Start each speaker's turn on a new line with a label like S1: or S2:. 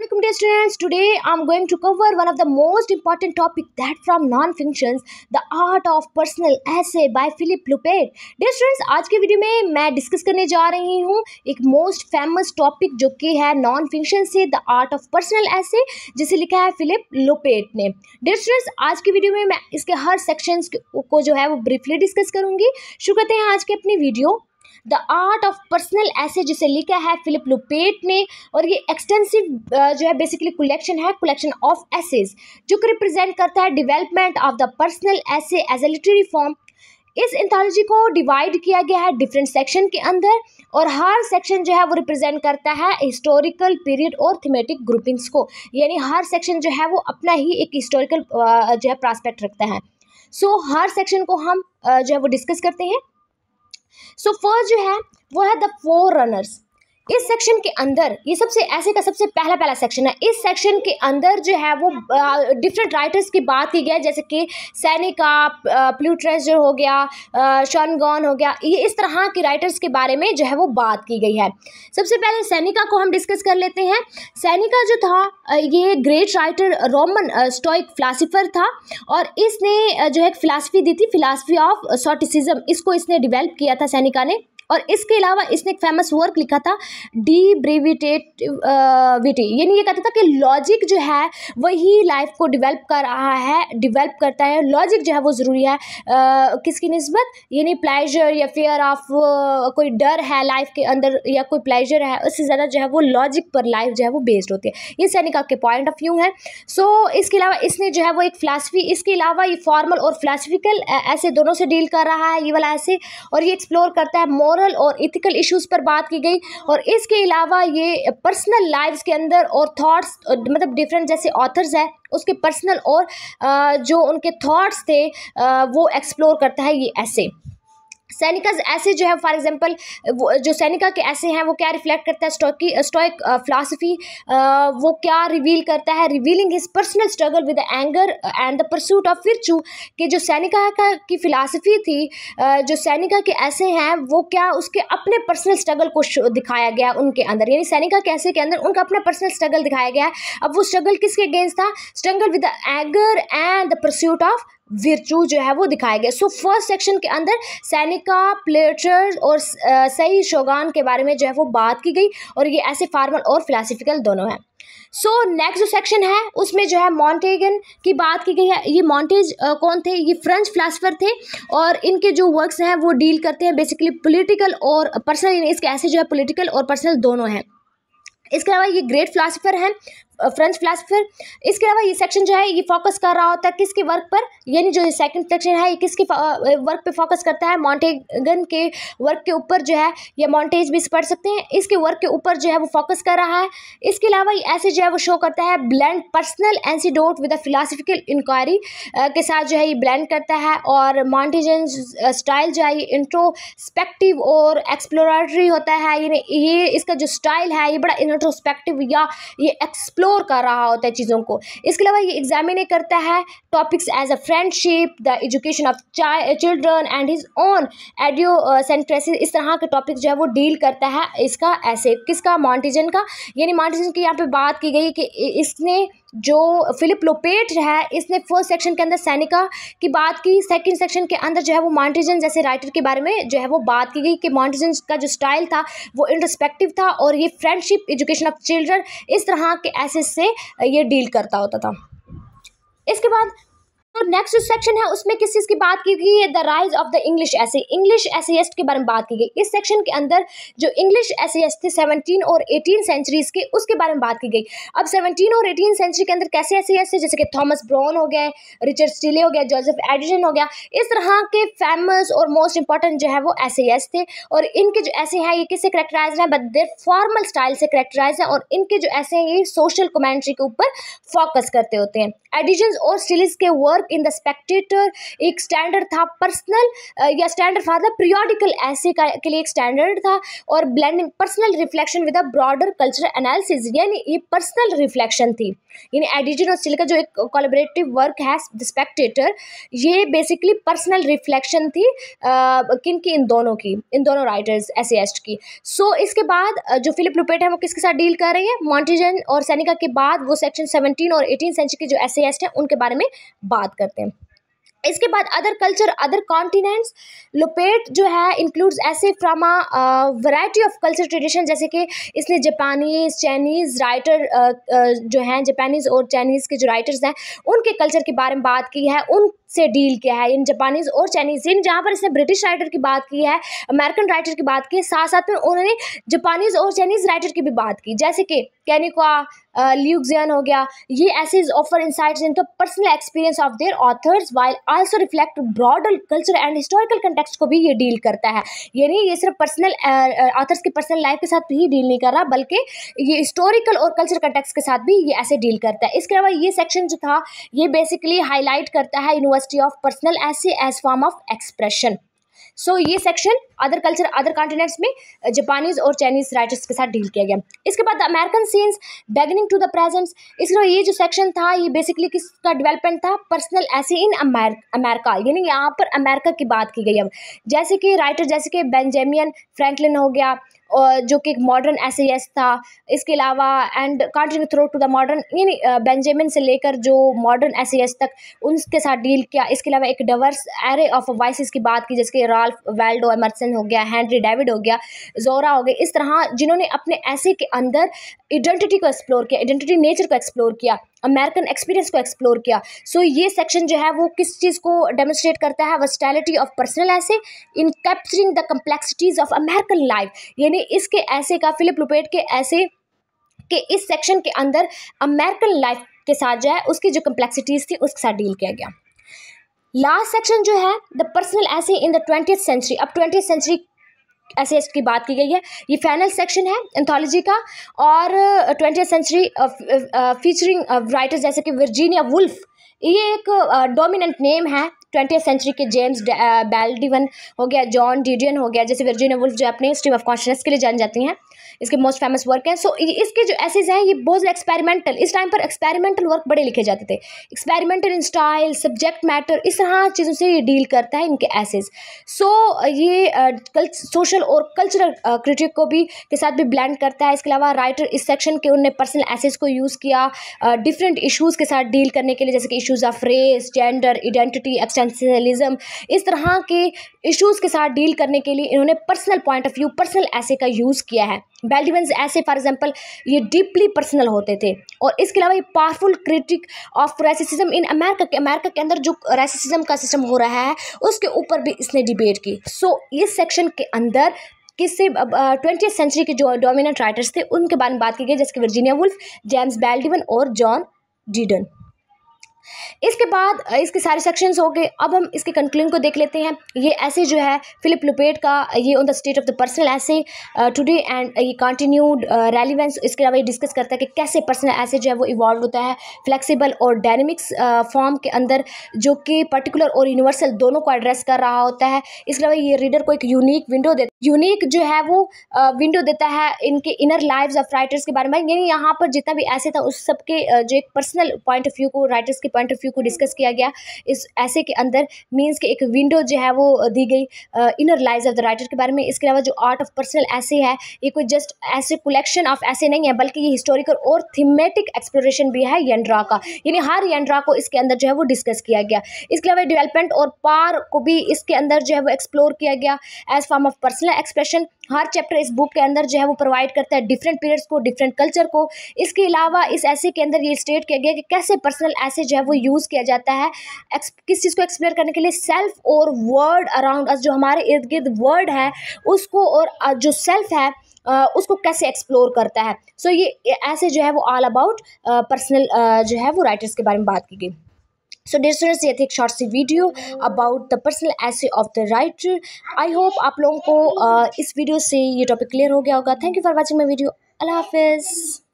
S1: Welcome dear students, today I'm going to cover one of the most important topic that from non-functions, the art of personal essay by Philip Lupet. Dear students, aaj ke video mein main discuss karne ja rahi hu ek most famous topic jo ki hai non fiction se the art of personal essay jise likha hai philip lupet ne dear students aaj ke video mein main iske har sections ko jo hai wo briefly discuss karungi shuru karte hain aaj ke apni video the art of personal essay जिसे लिखा है Philip लुपेट ने और ये extensive जो है basically collection है collection of essays जो कि रिप्रेजेंट करता है development of the personal essay as a literary form इस एंथोलॉजी को डिवाइड किया गया है डिफरेंट सेक्शन के अंदर और हर सेक्शन जो है वो रिप्रेजेंट करता है हिस्टोरिकल पीरियड और थीमेटिक ग्रुपिंग्स को यानी हर सेक्शन जो है वो अपना ही एक हिस्टोरिकल जो है प्रॉस्पेक्ट रखता है सो so, हर सेक्शन को हम जो है वो डिस्कस करते हैं सो so, फर्स्ट जो है वो है द फोर रनर्स इस सेक्शन के अंदर ये सबसे ऐसे का सबसे पहला पहला सेक्शन है इस सेक्शन के अंदर जो है वो डिफरेंट राइटर्स की बात की गई जैसे कि सैनिका प्लूट्रेस जो हो गया शॉनगॉन हो गया ये इस तरह के राइटर्स के बारे में जो है वो बात की गई है सबसे पहले सैनिका को हम डिस्कस कर लेते हैं सैनिका जो था ये great writer Roman Stoic philosopher था और इसने जो है फिलासफी दी थी फिलासफी ऑफ सॉटिसिज्म इसको इसने डिवेल्प किया था सैनिका ने और इसके अलावा इसने एक फेमस वर्क लिखा था डी ब्रेविटेटिविटी यानी ये कहता था कि लॉजिक जो है वही लाइफ को डिवेल्प कर रहा है डिवेल्प करता है लॉजिक जो है वो ज़रूरी है आ, किसकी नस्बत यानी प्लेजर या फेयर ऑफ कोई डर है लाइफ के अंदर या कोई प्लेजर है उससे ज़्यादा जो है वो लॉजिक पर लाइफ जो है वो बेस्ड होती है ये सैनिक आपके पॉइंट ऑफ व्यू है सो so, इसके अलावा इसने जो है वो एक फ़िलासफ़ी इसके अलावा ये फॉर्मल और फिलासफिकल ऐसे दोनों से डील कर रहा है ये वाला ऐसे और ये एक्सप्लोर करता है मोर मॉरल और इथिकल इश्यूज़ पर बात की गई और इसके अलावा ये पर्सनल लाइफ के अंदर और थाट्स मतलब डिफरेंट जैसे ऑथर्स हैं उसके पर्सनल और जो उनके थाट्स थे वो एक्सप्लोर करता है ये ऐसे सैनिकाज ऐसे जो है फॉर एग्जांपल जो सैनिका के ऐसे हैं वो क्या रिफ्लेक्ट करता है Stoic philosophy uh, uh, uh, वो क्या रिवील करता है revealing his personal struggle with anger and the pursuit of फिरचू कि जो सैनिका का की फ़िलासफ़ी थी जो सैनिका के ऐसे हैं वो क्या उसके अपने पर्सनल स्ट्रगल को दिखाया गया उनके अंदर यानी सैनिका के ऐसे के अंदर उनका अपना पर्सनल स्ट्रगल दिखाया गया है अब वो स्ट्रगल किसके अगेंस्ट था struggle with anger and the pursuit of virtue जो है वो दिखाए गए सो फर्स्ट सेक्शन के अंदर सैनिका प्लेटर्स और सही शोगान के बारे में जो है वो बात की गई और ये ऐसे फार्मल और फिलासफिकल दोनों हैं सो नेक्स्ट जो सेक्शन है उसमें जो है मॉन्टेगन की बात की गई है ये मॉन्टेज कौन थे ये फ्रेंच फिलासफर थे और इनके जो वर्क्स हैं वो डील करते हैं बेसिकली पोलिटिकल और पर्सनल इसके ऐसे जो है पोलिटिकल और पर्सनल दोनों हैं इसके अलावा ये ग्रेट फिलासफर हैं फ्रेंच फिलासफर इसके अलावा ये सेक्शन जो है ये फोकस कर रहा होता है किसके वर्क पर यानी जो सेकंड सेक्शन है ये किसके वर्क पे फोकस करता है मॉन्टेगन के वर्क के ऊपर जो है या मॉन्टेज भी पढ़ सकते हैं इसके वर्क के ऊपर जो है वो फोकस कर रहा है इसके अलावा ये ऐसे जो है वो शो करता है blend personal anecdote with a philosophical inquiry के साथ जो है ये ब्लैंड करता है और मॉन्टेजन स्टाइल जो है ये इंट्रोस्पेक्टिव और एक्सप्लोरेटरी होता है ये इसका जो स्टाइल है ये बड़ा इंट्रोस्पेक्टिव या ये एक्सप्लोर इग्नोर कर रहा होता है चीज़ों को इसके अलावा ये एग्जामिन करता है topics as a friendship the education of children and his own idiosyncrasies इस तरह के टॉपिक जो है वो डील करता है इसका ऐसे किसका मॉन्टिजन का यानी मॉन्टिजन की यहाँ पे बात की गई कि इसने जो फिलिप लोपेट है इसने फर्स्ट सेक्शन के अंदर सैनिका की बात की सेकंड सेक्शन के अंदर जो है वो मॉन्टेजन जैसे राइटर के बारे में जो है वो बात की गई कि मॉन्टिजन का जो स्टाइल था वो इंट्रस्पेक्टिव था और ये फ्रेंडशिप एजुकेशन ऑफ चिल्ड्रन इस तरह के ऐसे से ये डील करता होता था इसके बाद तो नेक्स्ट जो सेक्शन है उसमें किस चीज़ की बात की गई है the rise of the English essay English essayist के बारे में बात की गई इस सेक्शन के अंदर जो इंग्लिश एसेस्ट थे सेवनटीन और एटीन सेंचुरीज के उसके बारे में बात की गई अब सेवनटीन और एटीन सेंचुरी के अंदर कैसे एसेस्ट थे जैसे कि थॉमस ब्राउन हो गए रिचर्ड स्टीले हो गया जोजफ एडिजन हो गया इस तरह के फेमस और मोस्ट इंपॉर्टेंट जो है वो एसेस्ट थे और इनके जो ऐसे हैं ये किससे करेक्टराइज हैं बट देर फॉर्मल स्टाइल से करेक्टराइज है और इनके जो ऐसे हैं ये सोशल कमेंट्री के ऊपर फोकस करते होते हैं एडिशंस और स्टिलिस के वर्क इन द स्पेक्टेटर एक स्टैंडर्ड था पर्सनल या स्टैंडर्ड था पीरियोडिकल मतलब ऐसे का के लिए एक स्टैंडर्ड था और blending personal reflection with a broader cultural analysis यानी ये पर्सनल रिफ्लेक्शन थी यानी एडिजन और स्टिल का जो एक कोलेबरेटिव वर्क है द स्पेक्टेटर ये बेसिकली पर्सनल रिफ्लेक्शन थी किन की इन दोनों की इन दोनों राइटर्स एस्ट की सो so, इसके बाद जो फिलिप लुपेट है वो किसके साथ डील कर रही है मॉन्टीजन और सैनिका के बाद वो सेक्शन सेवनटीन और एटीन सेंचुरी के जो एस एंथुसियास्ट हैं उनके बारे में बात करते हैं इसके बाद other culture other continents Lopate जो है includes essay from variety of culture tradition जैसे कि इसने जापानीज चाइनीज़ राइटर जो हैं जापानीज़ और चाइनीज़ के जो राइटर्स हैं उनके कल्चर के बारे में बात की है उन से डील किया है इन जापानीज और चाइनीज इन जहाँ पर इसने ब्रिटिश राइटर की बात की है अमेरिकन राइटर की बात की साथ साथ में उन्होंने जापानीज और चाइनीज राइटर की भी बात की जैसे कि कैनिका ल्यूक्जियन हो गया ये essay offer insights in the personal experience of their authors while also reflect broader culture and historical context को भी ये डील करता है यानी ये सिर्फ पर्सनल ऑथर्स की पर्सनल लाइफ के साथ ही डील नहीं कर रहा बल्कि ये हिस्टोरिकल और कल्चर कंटेक्स के साथ भी ये ऐसे डील करता है इसके अलावा ये सेक्शन जो था ये बेसिकली हाईलाइट करता है universal diversity of personal essay as form of expression so ये section other culture other continents में जापानीज uh, और चाइनीज राइटर्स के साथ डील किया गया इसके बाद American since beginning to the presents इसका ये जो सेक्शन था ये बेसिकली किसका डेवलपमेंट था पर्सनल ऐसे इन अमेरिका यानी यहाँ पर अमेरिका की बात की गई अब जैसे कि राइटर जैसे कि बेंजेमियन फ्रैंकलिन हो गया और जो कि एक मॉडर्न एस एस था इसके अलावा एंड कार्टिंग थ्रो टू द मॉडर्न यानी बेंजामिन से लेकर जो मॉडर्न एस e तक उनके साथ डील किया इसके अलावा एक डवर्स एरे ऑफ वॉइस की बात की जैसे राल्फ वेल्डो एमरसन हो गया हैंनरी डेविड हो गया जोरा हो गया इस तरह जिन्होंने अपने ऐसे के अंदर आइडेंटिटी को एक्सप्लोर किया आइडेंटिटी नेचर को एक्सप्लोर किया अमेरिकन एक्सपीरियंस को एक्सप्लोर किया सो so, ये सेक्शन जो है वो किस चीज़ को डेमोस्ट्रेट करता है वस्टैलिटी of personal essay in capturing the complexities of American life यानी इसके ऐसे का फिलिप लुपेट के ऐसे के इस सेक्शन के अंदर अमेरिकन लाइफ के साथ जो है उसकी जो कम्प्लेक्सिटीज़ थी उसके साथ डील किया गया लास्ट सेक्शन जो है the personal essay in the twenty century अब ट्वेंटी सेंचुरी ऐसे इसकी बात की गई है ये फाइनल सेक्शन है एंथोलॉजी का और ट्वेंटी सेंचुरी फीचरिंग राइटर्स जैसे कि वर्जीनिया वुल्फ ये एक डोमिनेंट uh, नेम है ट्वेंटी सेंचुरी के जेम्स बेल्डिवन हो गया जॉन डीडियन हो गया जैसे वर्जीनिया वुल्फ जो अपने स्ट्रीम ऑफ कॉन्शनेस के लिए जान जाती हैं इसके मोस्ट फेमस वर्क हैं सो इसके जो एसेज हैं ये बहुत एक्सपेरिमेंटल इस टाइम पर एक्सपेरिमेंटल वर्क बड़े लिखे जाते थे experimental in style subject matter इस तरह चीज़ों से ये डील करता है इनके एसेज सो so, ये कल्च सोशल और कल्चरल क्रिटिक को भी के साथ भी ब्लैंड करता है इसके अलावा राइटर इस सेक्शन के उनने पर्सनल एसेज को यूज़ किया डिफरेंट इशूज़ के साथ डील करने के लिए जैसे कि issues of race gender identity existentialism इस तरह के इश्यूज़ के साथ डील करने के लिए इन्होंने personal point of view personal essay का यूज़ किया है बेल्डिवेंस ऐसे फॉर एग्जांपल ये डीपली पर्सनल होते थे और इसके अलावा ये powerful critique of racism in America के अमेरिका के अंदर जो रेसिसिज्म का सिस्टम हो रहा है उसके ऊपर भी इसने डिबेट की सो so, इस सेक्शन के अंदर किससे ट्वेंटी सेंचुरी के जो डोमिनेंट राइटर्स थे उनके बारे में बात की गई जैसे कि वर्जीनिया वुल्फ जेम्स बेल्डिवन और जॉन डीडन इसके बाद इसके सारे सेक्शंस हो गए अब हम इसके कंक्लूजन को देख लेते हैं ये ऐसे जो है फिलिप लुपेट का ये on the state of the personal essay today and ये कंटिन्यूड रेलिवेंस इसके अलावा ये डिस्कस करता है कि कैसे पर्सनल ऐसे जो है वो इवॉल्व होता है फ्लेक्सिबल और डायनेमिक्स फॉर्म के अंदर जो कि पर्टिकुलर और यूनिवर्सल दोनों को एड्रेस कर रहा होता है इसके अलावा ये रीडर को एक यूनिक विंडो दे यूनिक जो है वो विंडो देता है इनके इनर लाइफ ऑफ राइटर्स के बारे में यानी यहाँ पर जितना भी ऐसे था उस सबके जो एक पर्सनल पॉइंट ऑफ व्यू को राइटर्स के पॉइंट ऑफ व्यू को डिस्कस किया गया इस ऐसे के अंदर मीन्स के एक विंडो जो है वो दी गई inner lives of the writer के बारे में इसके अलावा जो आर्ट ऑफ पर्सनल ऐसे है ये कोई जस्ट ऐसे कलेक्शन ऑफ ऐसे नहीं है बल्कि ये हिस्टोरिकल और थीमेटिक एक्सप्लोरेशन भी है यंड्रा का यानी हर यंड्रा को इसके अंदर जो है वो डिस्कस किया गया इसके अलावा डिवेलपमेंट और पार को भी इसके अंदर जो है वो एक्सप्लोर किया गया as form of personal expression हर चैप्टर इस बुक के अंदर जो है वो प्रोवाइड करता है डिफरेंट पीरियड्स को डिफरेंट कल्चर को इसके अलावा इस ऐसे के अंदर ये स्टेट किया गया कि कैसे पर्सनल ऐसे जो है वो यूज़ किया जाता है किस चीज़ को एक्सप्लेन करने के लिए सेल्फ और वर्ड अराउंड जो हमारे इर्द गिर्द वर्ड है उसको और जो सेल्फ है उसको कैसे एक्सप्लोर करता है सो so, ये ऐसे जो है वो ऑल अबाउट पर्सनल जो है वो राइटर्स के बारे में बात की गई सो डियर स्टूडेंट्स ये थे एक शॉर्ट सी video about the personal essay of the writer I hope आप लोगों को uh, इस वीडियो से ये टॉपिक क्लियर हो गया होगा thank you for watching my video अल्लाह हाफिज़